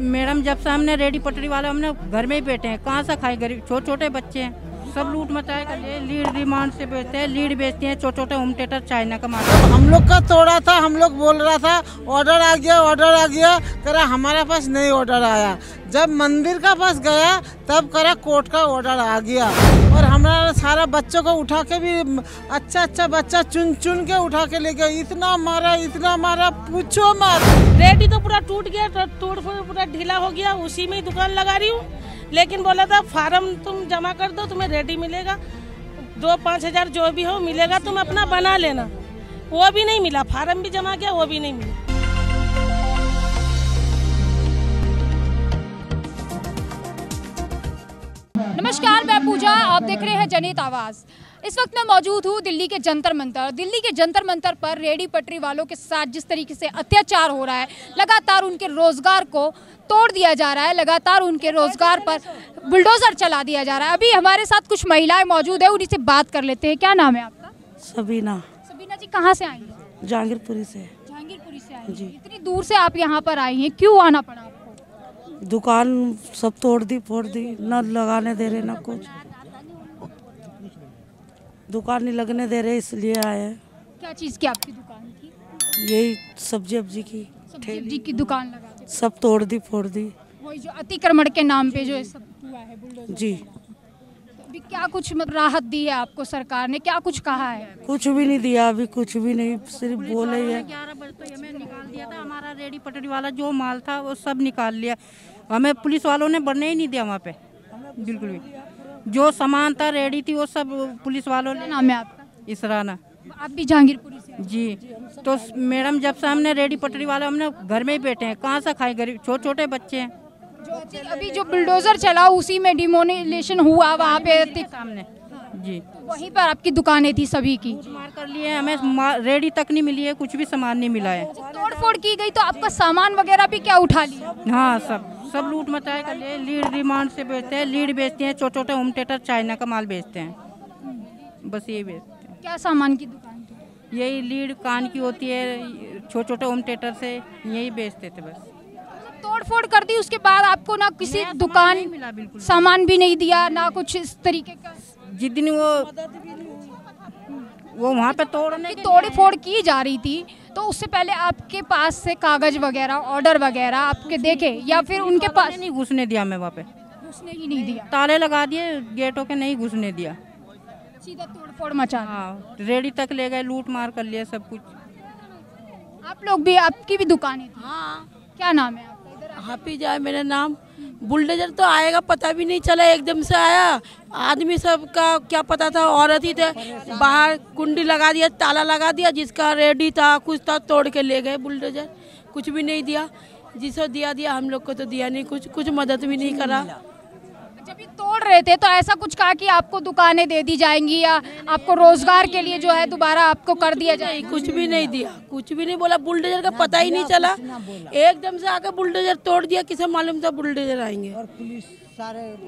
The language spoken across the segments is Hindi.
मैडम जब से हमने रेडी पटरी वाले हमने घर में ही बैठे हैं कहाँ से खाए गरीब छोटे छोटे बच्चे हैं सब लूट मचाए कर लीड डिमांड से बेचते हैं लीड बेचते हैं छोटे छोटे होमटेटर चाइना का मार्केट तो हम लोग का तोड़ा था हम लोग बोल रहा था ऑर्डर आ गया ऑर्डर आ गया करा हमारे पास नहीं ऑर्डर आया जब मंदिर का पास गया तब करा कोर्ट का ऑर्डर आ गया और हमारा सारा बच्चों को उठा के भी अच्छा अच्छा बच्चा चुन चुन के उठा के ले गया इतना मारा इतना मारा पूछो मत रेडी तो पूरा टूट गया तो टूट पूरा ढीला हो गया उसी में ही दुकान लगा रही हूँ लेकिन बोला था फार्म तुम जमा कर दो तुम्हें रेडी मिलेगा दो पाँच हजार जो भी हो मिलेगा तुम अपना बना लेना वो भी नहीं मिला फार्म भी जमा किया वो भी नहीं मिला नमस्कार मैं पूजा आप देख रहे हैं जनित आवाज़ इस वक्त मैं मौजूद हूँ दिल्ली के जंतर मंतर दिल्ली के जंतर मंतर पर रेडी पटरी वालों के साथ जिस तरीके से अत्याचार हो रहा है लगातार उनके रोज़गार को तोड़ दिया जा रहा है लगातार उनके रोज़गार पर बुलडोज़र चला दिया जा रहा है अभी हमारे साथ कुछ महिलाएं मौजूद है उन्हीं से बात कर लेते हैं क्या नाम है आपका सबीना सबीना जी कहाँ से आई जहांगीरपुरी से जहांगीरपुरी से आई जी इतनी दूर से आप यहाँ पर आई है क्यूँ आना पड़ा आपको दुकान सब तोड़ दी फोड़ दी न लगाने दे रहे न कुछ दुकान नहीं लगने दे रहे इसलिए आए हैं क्या चीज़ की आपकी दुकान थी यही सब्जी सब्जी की सब्जी की दुकान लगा सब तोड़ दी फोड़ दी वही जो अतिक्रमण के नाम पे जो सब हुआ है जी तो अभी क्या कुछ राहत दी है आपको सरकार ने क्या कुछ कहा है कुछ भी नहीं दिया अभी कुछ भी नहीं सिर्फ बोले ही है ग्यारह बजे तो हमें निकाल दिया था हमारा रेडी पटरी वाला जो माल था वो सब निकाल लिया हमें पुलिस वालों ने बढ़ने ही नहीं दिया वहाँ पे बिल्कुल भी जो सामान था रेडी थी वो सब पुलिस वालों ने नाम है आपका इसराना आप भी जहांगीर पुलिस जी तो मैडम जब से हमने रेडी पटरी वाले हमने घर में ही बैठे हैं कहाँ से खाए गरीब छोटे छोटे बच्चे हैं जो अभी जो बुलडोजर चला उसी में डिमोनिलेशन हुआ वहाँ पे सामने हाँ। जी वहीं पर आपकी दुकानें थी सभी की मार कर लिए हमें रेडी तक नहीं मिली है कुछ भी सामान नहीं मिला है तोड़ फोड़ की गई तो आपका सामान वगैरह भी क्या उठा लिया हाँ सब सब लूट मचाए कर लीड डिमांड से बेचते हैं लीड बेचते हैं छोटे छोटे होम थिएटर चाइना का माल बेचते हैं बस यही बेचते हैं क्या सामान की दुकान यही लीड कान की होती है छोटे छोटे होम थिएटर से यही बेचते थे बस मतलब तोड़ फोड़ कर दी उसके बाद आपको ना किसी दुकान सामान भी नहीं दिया ना कुछ इस तरीके का जिस दिन वो वो वहाँ पे तोड़ने तोड़ फोड़ की जा रही थी तो उससे पहले आपके पास से कागज वगैरह ऑर्डर वगैरह आपके देखे या फिर उनके पास नहीं घुसने दिया मैं वहाँ पे घुसने ही नहीं दिया ताले लगा दिए गेटों के नहीं घुसने दिया सीधा तोड़ फोड़ मचा हाँ रेडी तक ले गए लूट मार कर लिया सब कुछ आप लोग भी आपकी भी दुकान है हाँ क्या नाम है आप हाफिज जाए मेरा नाम बुलडोजर तो आएगा पता भी नहीं चला एकदम से आया आदमी सब का क्या पता था औरत ही थे बाहर कुंडी लगा दिया ताला लगा दिया जिसका रेडी था कुछ था तोड़ के ले गए बुलडोजर कुछ भी नहीं दिया जिसको दिया दिया हम लोग को तो दिया नहीं कुछ कुछ मदद भी नहीं करा जब ये तोड़ रहे थे तो ऐसा कुछ कहा कि आपको दुकानें दे दी जाएंगी या आपको रोजगार के लिए जो है दोबारा आपको कर दिया जाए कुछ भी नहीं दिया कुछ भी नहीं बोला बुलडोजर का पता ही नहीं चला एकदम से आकर बुलडोजर तोड़ दिया किसे मालूम था बुलडोजर आएंगे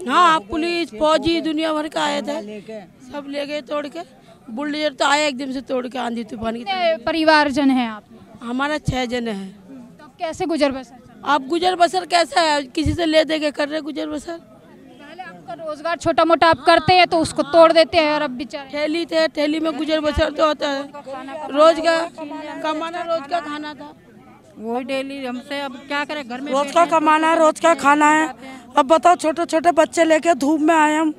हाँ पुलिस फौजी दुनिया भर का आया था सब ले गए तोड़ के बुलडोजर तो आया एकदम से तोड़ के आंधी तूफान की परिवार जन है आप हमारा छह जन है तो कैसे गुजर बसर आप गुजर बसर कैसा है किसी से ले दे के कर रहे गुजर बसर रोजगार छोटा मोटा आप करते हैं तो उसको तोड़ देते हैं और अब बेचारे थैली थे थैली में गुजर बसर तो होता है रोज का कमाना रोज का खाना था वो डेली हमसे अब क्या करें घर में रोज का कमाना है रोज का खाना है अब बताओ छोटे छोटे बच्चे लेके धूप में आए हम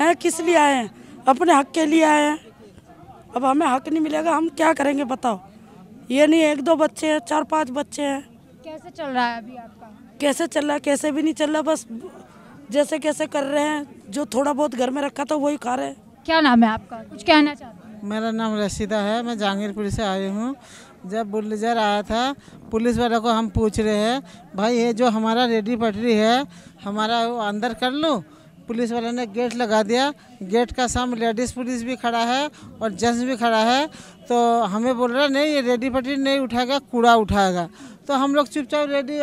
है किस लिए आए हैं अपने हक के लिए आए हैं अब हमें हक नहीं मिलेगा हम क्या करेंगे बताओ ये नहीं एक दो बच्चे हैं चार पांच बच्चे हैं कैसे चल रहा है अभी आपका कैसे चल रहा है कैसे भी नहीं चल रहा बस जैसे कैसे कर रहे हैं जो थोड़ा बहुत घर में रखा था वही खा रहे हैं क्या नाम है आपका कुछ कहना चाहते हैं मेरा नाम रशीदा है मैं जहांगीरपुर से आई हूँ जब बुलडोजर आया था पुलिस वालों को हम पूछ रहे हैं भाई ये जो हमारा रेडी पटरी है हमारा अंदर कर लो पुलिस वाले ने गेट लगा दिया गेट का सामने लेडीज पुलिस भी खड़ा है और जेंट्स भी खड़ा है तो हमें बोल रहा नहीं ये रेडी पटी नहीं उठाएगा कूड़ा उठाएगा तो हम लोग चुपचाप रेडी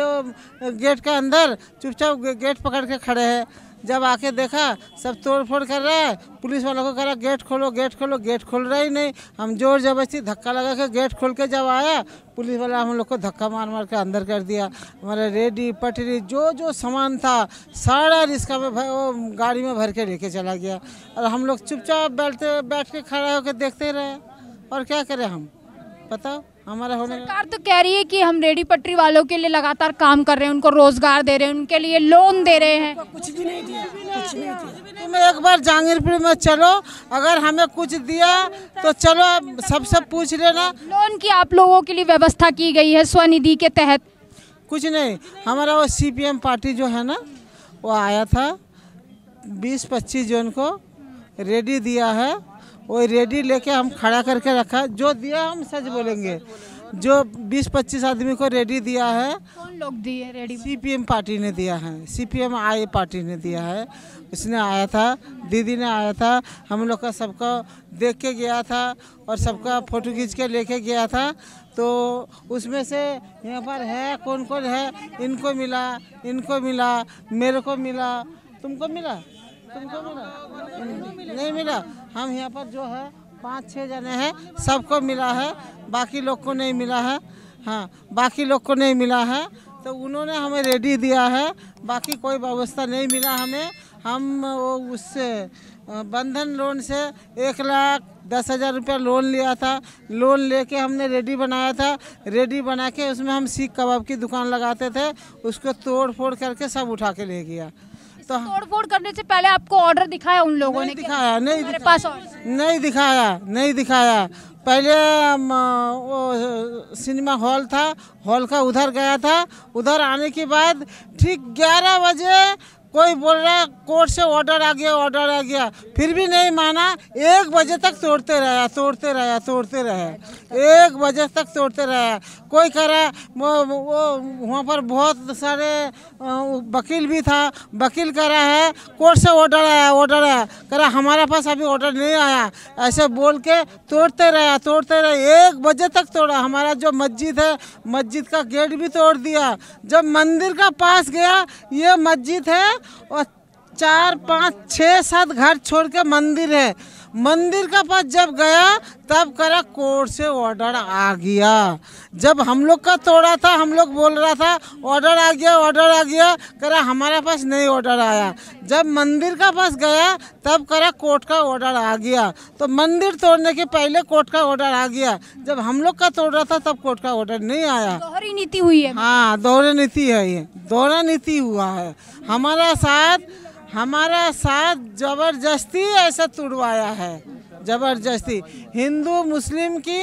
गेट के अंदर चुपचाप गेट पकड़ के खड़े हैं जब आके देखा सब तोड़ फोड़ कर रहा है पुलिस वालों को कह रहा गेट खोलो गेट खोलो गेट खोल रहा ही नहीं हम जोर जबरदस्ती धक्का लगा के गेट खोल के जब आया पुलिस वाला हम लोग को धक्का मार मार के अंदर कर दिया हमारे रेडी पटरी जो जो सामान था सारा रिश्का में वो गाड़ी में भर के लेके चला गया और हम लोग चुपचाप बैठते बैठ के खड़ा होकर देखते रहे और क्या करें हम पता हमारा होने सरकार तो कह रही है कि हम रेडी पटरी वालों के लिए लगातार काम कर रहे हैं उनको रोजगार दे रहे हैं उनके लिए लोन दे रहे हैं कुछ भी नहीं दिया कुछ नहीं दिया तुम एक बार जहांगीरपुर में चलो अगर हमें कुछ दिया तो चलो सबसे पूछ लेना लोन की आप लोगों के लिए व्यवस्था की गई है स्वनिधि के तहत कुछ नहीं हमारा वो एम पार्टी जो है ना वो आया था बीस पच्चीस जून को रेडी दिया है वो रेडी लेके हम खड़ा करके रखा जो दिया हम सच हाँ, बोलेंगे जो 20-25 आदमी को रेडी दिया है कौन लोग दिए रेडी सीपीएम पार्टी ने दिया है सीपीएम आई पार्टी ने दिया है उसने आया था दीदी ने आया था हम लोग का सबका देख के गया था और सबका फोटो खींच के लेके गया था तो उसमें से यहाँ पर है कौन कौन है इनको मिला इनको मिला मेरे को मिला तुमको मिला तुमको तो मिला नहीं मिला हम यहाँ पर जो है पाँच छः जने हैं सबको मिला है बाकी लोग को नहीं मिला है हाँ बाकी लोग को नहीं मिला है तो उन्होंने हमें रेडी दिया है बाकी कोई व्यवस्था नहीं मिला हमें हम वो उससे बंधन लोन से एक लाख दस हज़ार रुपया लोन लिया था लोन लेके हमने रेडी बनाया था रेडी बना के उसमें हम सीख कबाब की दुकान लगाते थे उसको तोड़ फोड़ करके सब उठा के ले गया तो तोड़फोड़ करने से पहले आपको ऑर्डर दिखाया उन लोगों ने दिखाया नहीं दिखाया, नहीं दिखाया नहीं दिखाया पहले वो सिनेमा हॉल था हॉल का उधर गया था उधर आने के बाद ठीक ग्यारह बजे कोई बोल रहा है कोर्ट से ऑर्डर आ गया ऑर्डर आ गया फिर भी नहीं माना एक बजे तक तोड़ते रहा तोड़ते रहा तोड़ते रहा एक बजे तक तोड़ते रहा कोई कह रहा वो वो वहाँ पर बहुत सारे वकील भी था वकील कह रहा है कोर्ट से ऑर्डर आया ऑर्डर आया कह रहा हमारे पास अभी ऑर्डर नहीं आया ऐसे बोल के तोड़ते रहा तोड़ते रहे एक बजे तक तोड़ा हमारा जो मस्जिद है मस्जिद का गेट भी तोड़ दिया जब मंदिर का पास गया ये मस्जिद है और चार पाँच छः सात घर छोड़ के मंदिर है मंदिर का पास जब गया तब करा कोर्ट से ऑर्डर आ गया जब हम लोग का तोड़ा था हम लोग बोल रहा था ऑर्डर आ गया ऑर्डर आ गया करा हमारे पास नहीं ऑर्डर आया जब मंदिर का पास गया तब करा कोर्ट का ऑर्डर आ गया तो मंदिर तोड़ने के पहले कोर्ट का ऑर्डर आ गया जब हम लोग का तोड़ रहा था तब कोर्ट का ऑर्डर नहीं आया दोहरी नीति हुई है हाँ दोहरी नीति है ये दोहरा नीति हुआ है हमारा साथ हमारा साथ जबरदस्ती ऐसा तुड़वाया है जबरदस्ती हिंदू मुस्लिम की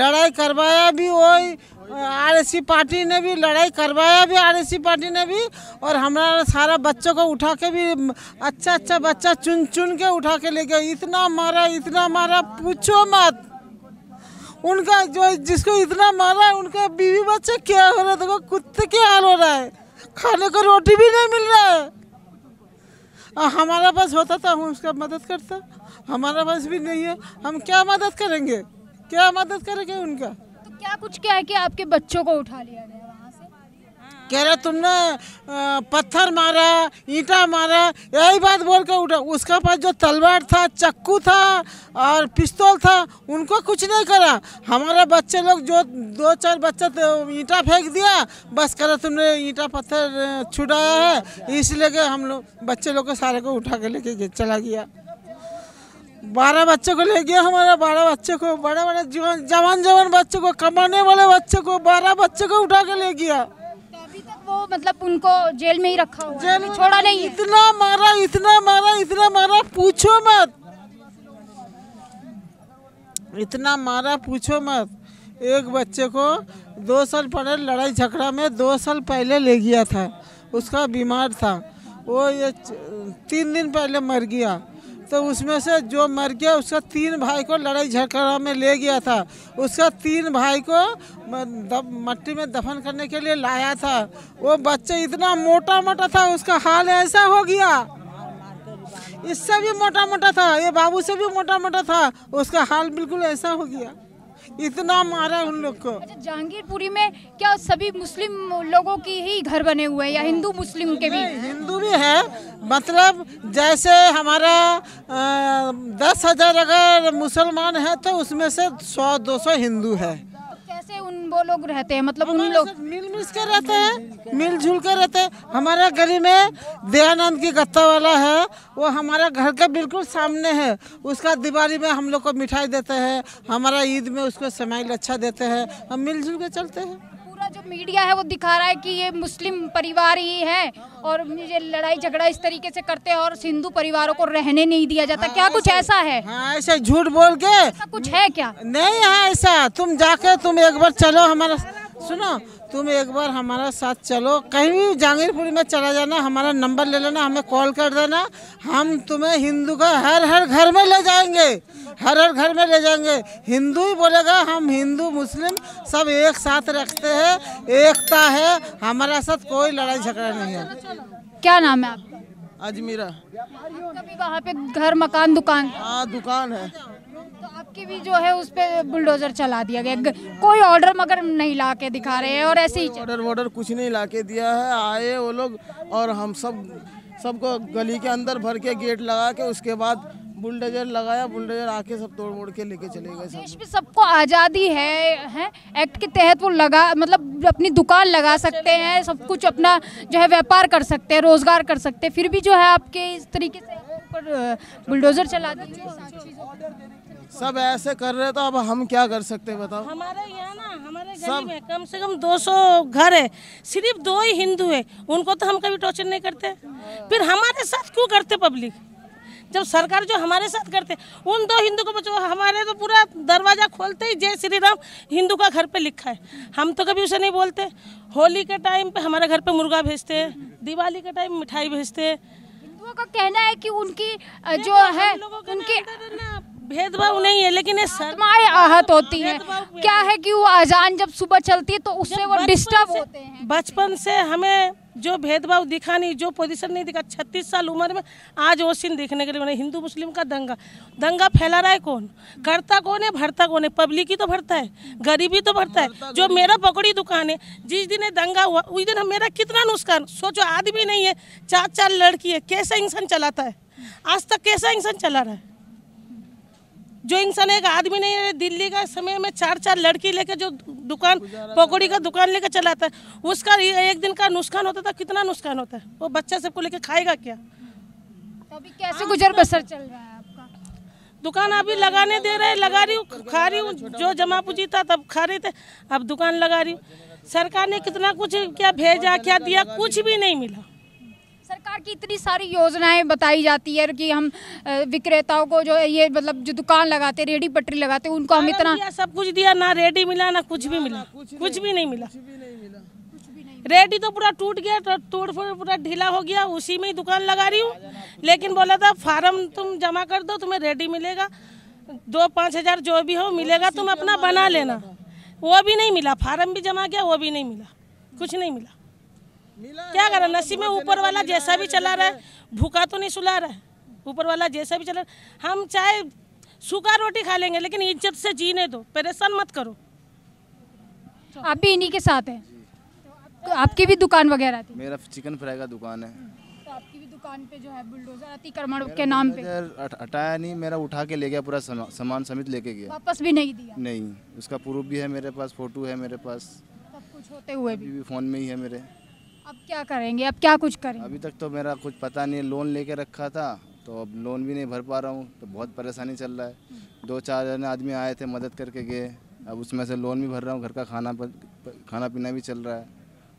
लड़ाई करवाया भी एस सी पार्टी ने भी लड़ाई करवाया भी सी पार्टी ने भी और हमारा सारा बच्चों को उठा के भी अच्छा अच्छा बच्चा चुन चुन के उठा के ले गए इतना मारा इतना मारा पूछो मत उनका जो जिसको इतना मारा है उनका बीवी बच्चा क्या हो रहा है देखो कुत्ते क्या हाल हो रहा है खाने को रोटी भी नहीं मिल रहा है हमारा पास होता था हम उसका मदद करता हमारा पास भी नहीं है हम क्या मदद करेंगे क्या मदद करेंगे उनका तो क्या कुछ क्या है कि आपके बच्चों को उठा लिया गया कह रहा तुमने पत्थर मारा ईंटा मारा यही बात बोल कर उठा उसके पास जो तलवार था चक्कू था और पिस्तौल था उनको कुछ नहीं करा हमारे बच्चे लोग जो दो चार बच्चे ईंटा फेंक दिया बस कह रहा तुमने ईंटा पत्थर छुड़ाया है इसलिए के हम लोग बच्चे लोग को सारे को उठा के लेके चला गया बारह बच्चों को ले गया हमारा बारह बच्चों को बड़े बड़े जवान जवान बच्चों को कमाने वाले बच्चों को बारह बच्चों को उठा के ले गया वो मतलब उनको जेल में ही रखा हुआ जेल में छोड़ा नहीं इतना मारा इतना मारा इतना मारा पूछो मत इतना मारा पूछो मत एक बच्चे को दो साल पहले लड़ाई झगड़ा में दो साल पहले ले गया था उसका बीमार था वो ये तीन दिन पहले मर गया तो उसमें से जो मर गया उसका तीन भाई को लड़ाई झगड़ा में ले गया था उसका तीन भाई को मट्टी में दफन करने के लिए लाया था वो बच्चा इतना मोटा मोटा था उसका हाल ऐसा हो गया इससे भी मोटा मोटा था ये बाबू से भी मोटा मोटा था उसका हाल बिल्कुल ऐसा हो गया इतना मारा उन लोग को अच्छा जहांगीरपुरी में क्या सभी मुस्लिम लोगों की ही घर बने हुए हैं या हिंदू मुस्लिम के भी हिंदू भी है मतलब जैसे हमारा आ, दस हजार अगर मुसलमान है तो उसमें से सौ दो सौ हिंदू है कैसे उन वो लोग रहते हैं मतलब उन लोग मिल मिल के रहते हैं मिलजुल के रहते हैं हमारा गली में दयानंद की गत्ता वाला है वो हमारा घर का बिल्कुल सामने है उसका दिवाली में हम लोग को मिठाई देते हैं हमारा ईद में उसको समाइल अच्छा देते हैं हम मिलजुल के चलते हैं जो मीडिया है वो दिखा रहा है कि ये मुस्लिम परिवार ही है और ये लड़ाई झगड़ा इस तरीके से करते हैं और हिंदू परिवारों को रहने नहीं दिया जाता हाँ, क्या कुछ ऐसा है हाँ, ऐसे झूठ बोल के ऐसा कुछ है क्या नहीं है ऐसा तुम जाके तुम एक बार चलो हमारा सुनो तुम एक बार हमारा साथ चलो कहीं भी जहांगीरपुरी में चला जाना हमारा नंबर ले लेना हमें कॉल कर देना हम तुम्हें हिंदू का हर हर घर में ले जाएंगे हर हर घर में ले जाएंगे हिंदू ही बोलेगा हम हिंदू मुस्लिम सब एक साथ रखते हैं एकता है हमारा साथ कोई लड़ाई झगड़ा नहीं है क्या नाम है आपका अजमीरा वहाँ पे घर मकान दुकान हाँ दुकान है तो आपकी भी जो है उस पर बुलडोजर चला दिया गया कोई ऑर्डर मगर नहीं ला के दिखा रहे हैं और ऐसे ही ऑर्डर वॉर्डर कुछ नहीं ला के दिया है आए वो लोग और हम सब सबको गली के अंदर भर के गेट लगा के उसके बाद बुलडोजर लगाया बुलडोजर आके सब तोड़ मोड़ के लेके चले गए सब। सबको आज़ादी है हैं एक्ट के तहत वो लगा मतलब अपनी दुकान लगा सकते हैं सब कुछ अपना जो है व्यापार कर सकते हैं रोजगार कर सकते हैं फिर भी जो है आपके इस तरीके से ऊपर बुलडोजर चला दीजिए सब ऐसे कर रहे तो अब हम क्या कर सकते बताओ हमारे यहाँ ना हमारे सब... में कम से कम 200 घर है सिर्फ दो ही हिंदू है उनको तो हम कभी टॉर्चर नहीं करते फिर हमारे साथ क्यों करते पब्लिक जब सरकार जो हमारे साथ करते उन दो हिंदू को बचो हमारे तो पूरा दरवाजा खोलते ही जय श्री राम हिंदू का घर पे लिखा है हम तो कभी उसे नहीं बोलते होली के टाइम पे हमारे घर पे मुर्गा भेजते हैं दिवाली के टाइम मिठाई भेजते हैं हिंदुओं का कहना है कि उनकी जो है उनके भेदभाव नहीं है लेकिन ये आहत होती हैं क्या है कि वो अजान जब सुबह चलती है तो उससे वो डिस्टर्ब होते हैं बचपन से हमें जो भेदभाव दिखा नहीं जो पोजीशन नहीं दिखा छत्तीस साल उम्र में आज वो सीन देखने के लिए मैंने हिंदू मुस्लिम का दंगा दंगा फैला रहा है कौन करता कौन है भरता कौन है पब्लिक ही तो भरता है गरीबी तो भरता है जो मेरा पकड़ी दुकान है जिस दिन दंगा हुआ उस दिन मेरा कितना नुकसान सोचो आदमी नहीं है चार चार लड़की है कैसा इंसान चलाता है आज तक कैसा इंसान चला रहा है जो इंसान एक आदमी नहीं है दिल्ली का समय में चार चार लड़की लेकर जो दुकान पकौड़ी का दुकान लेकर चलाता है उसका एक दिन का नुकसान होता था कितना नुकसान होता है वो बच्चा सबको लेकर खाएगा क्या तो अभी कैसे गुजर बसर चल रहा है आपका दुकान अभी लगाने दे रहे लगा रही हूँ खा रही हूँ जो जमा पूजी था तब खा रहे थे अब दुकान लगा रही हूँ सरकार ने कितना कुछ क्या भेजा क्या दिया कुछ भी नहीं मिला सरकार की इतनी सारी योजनाएं बताई जाती है कि हम विक्रेताओं को जो ये मतलब जो दुकान लगाते रेडी पटरी लगाते उनको हम इतना सब कुछ दिया ना रेडी मिला ना कुछ भी मिला कुछ भी नहीं मिला रेडी तो पूरा टूट गया टूट तो पूरा ढीला हो गया उसी में ही दुकान लगा रही हूँ लेकिन बोला था फार्म तुम जमा कर दो तुम्हें रेडी मिलेगा दो पाँच हजार जो भी हो मिलेगा तुम अपना बना लेना वो भी नहीं मिला फार्म भी जमा गया वो भी नहीं मिला कुछ नहीं मिला क्या करा नसीब में ऊपर वाला जैसा भी चला रहा है भूखा तो नहीं सुला रहा है ऊपर वाला जैसा भी चला हम चाहे सूखा रोटी खा लेंगे लेकिन इज्जत से जीने दो परेशान मत करो तो आप भी इन्हीं के साथ हैं तो आपकी भी दुकान वगैरह थी मेरा चिकन फ्राई का दुकान है तो आपकी भी दुकान पे जो है बुलडोजर अतिक्रमण के नाम पे हटाया नहीं मेरा उठा के ले गया पूरा सामान समेत लेके गया वापस भी नहीं दिया नहीं उसका प्रूफ भी है मेरे पास फोटो है मेरे पास सब कुछ होते हुए भी फोन में ही है मेरे अब क्या करेंगे अब क्या कुछ करेंगे अभी तक तो मेरा कुछ पता नहीं लोन लेके रखा था तो अब लोन भी नहीं भर पा रहा हूँ तो बहुत परेशानी चल रहा है हम्म। दो चार जने आदमी आए थे मदद करके गए अब उसमें से लोन भी भर रहा हूँ घर का खाना पर, खाना पीना भी चल रहा है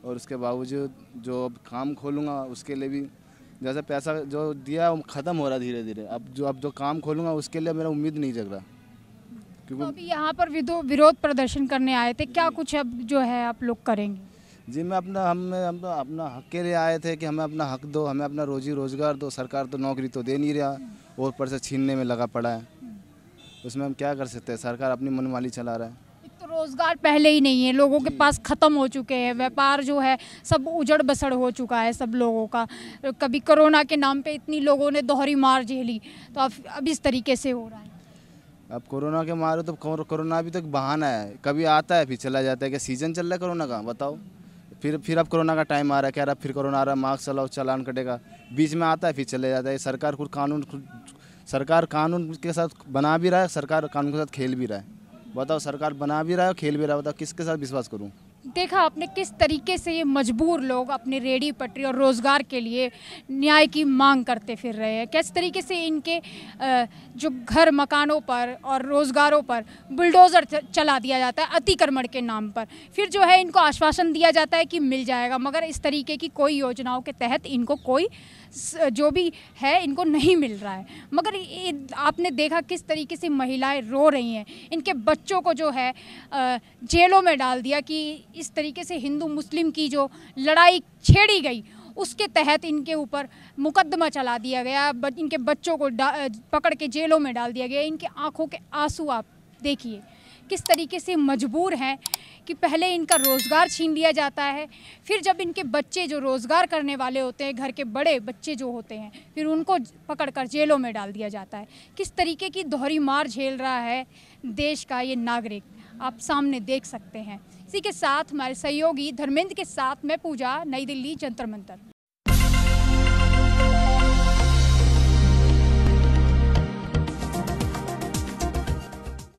और उसके बावजूद जो अब काम खोलूँगा उसके लिए भी जैसे पैसा जो दिया वो ख़त्म हो रहा धीरे धीरे अब जो अब जो काम खोलूँगा उसके लिए मेरा उम्मीद नहीं जग रहा तो क्योंकि तो यहाँ पर विरोध प्रदर्शन करने आए थे क्या कुछ अब जो है आप लोग करेंगे जी मैं अपना हमें हम तो अपना हक के लिए आए थे कि हमें अपना हक दो हमें अपना रोजी रोज़गार दो सरकार तो नौकरी तो दे नहीं रहा और ऊपर से छीनने में लगा पड़ा है उसमें हम क्या कर सकते हैं सरकार अपनी मनमानी चला रहा है तो रोज़गार पहले ही नहीं है लोगों के पास ख़त्म हो चुके हैं व्यापार जो है सब उजड़ बसड़ हो चुका है सब लोगों का कभी कोरोना के नाम पे इतनी लोगों ने दोहरी मार झेली तो अब अब इस तरीके से हो रहा है अब कोरोना के मारे तो कोरोना अभी तक तो बहाना है कभी आता है फिर चला जाता है क्या सीज़न चल रहा है कोरोना का बताओ फिर फिर अब कोरोना का टाइम आ रहा है कह रहा फिर कोरोना आ रहा है मास्क चलाओ चालान कटेगा बीच में आता है फिर चले जाता है सरकार खुद कानून खुद सरकार कानून के साथ बना भी रहा है सरकार कानून के साथ खेल भी रहा है बताओ सरकार बना भी रहा है खेल भी रहा है बताओ किसके साथ विश्वास करूँ देखा आपने किस तरीके से ये मजबूर लोग अपने रेडी पटरी और रोज़गार के लिए न्याय की मांग करते फिर रहे हैं किस तरीके से इनके जो घर मकानों पर और रोज़गारों पर बुलडोज़र चला दिया जाता है अतिक्रमण के नाम पर फिर जो है इनको आश्वासन दिया जाता है कि मिल जाएगा मगर इस तरीके की कोई योजनाओं के तहत इनको कोई जो भी है इनको नहीं मिल रहा है मगर आपने देखा किस तरीके से महिलाएं रो रही हैं इनके बच्चों को जो है जेलों में डाल दिया कि इस तरीके से हिंदू मुस्लिम की जो लड़ाई छेड़ी गई उसके तहत इनके ऊपर मुकदमा चला दिया गया इनके बच्चों को पकड़ के जेलों में डाल दिया गया इनके आँखों के आंसू आप देखिए किस तरीके से मजबूर हैं कि पहले इनका रोज़गार छीन लिया जाता है फिर जब इनके बच्चे जो रोज़गार करने वाले होते हैं घर के बड़े बच्चे जो होते हैं फिर उनको पकड़ कर जेलों में डाल दिया जाता है किस तरीके की दोहरी मार झेल रहा है देश का ये नागरिक आप सामने देख सकते हैं इसी के साथ हमारे सहयोगी धर्मेंद्र के साथ मैं पूजा नई दिल्ली जंतर मंतर